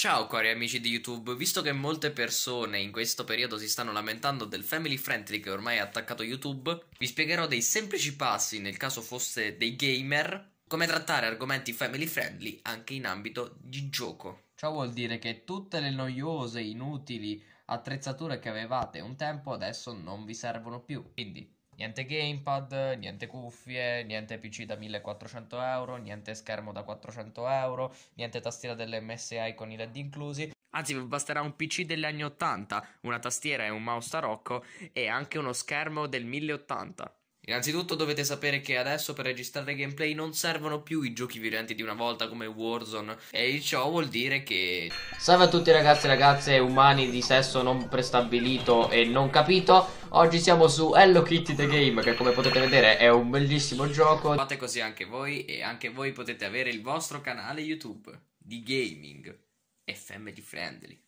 Ciao cari amici di YouTube, visto che molte persone in questo periodo si stanno lamentando del family friendly che ormai ha attaccato YouTube, vi spiegherò dei semplici passi nel caso fosse dei gamer, come trattare argomenti family friendly anche in ambito di gioco. Ciò vuol dire che tutte le noiose, inutili attrezzature che avevate un tempo adesso non vi servono più, quindi Niente gamepad, niente cuffie, niente PC da 1400 euro, niente schermo da 400 euro, niente tastiera dell'MSI con i LED inclusi. Anzi, basterà un PC degli anni 80, una tastiera e un mouse tarocco e anche uno schermo del 1080. Innanzitutto dovete sapere che adesso per registrare gameplay non servono più i giochi violenti di una volta come Warzone e ciò vuol dire che... Salve a tutti ragazzi e ragazze umani di sesso non prestabilito e non capito Oggi siamo su Hello Kitty The Game che come potete vedere è un bellissimo gioco Fate così anche voi e anche voi potete avere il vostro canale YouTube di gaming FMD Friendly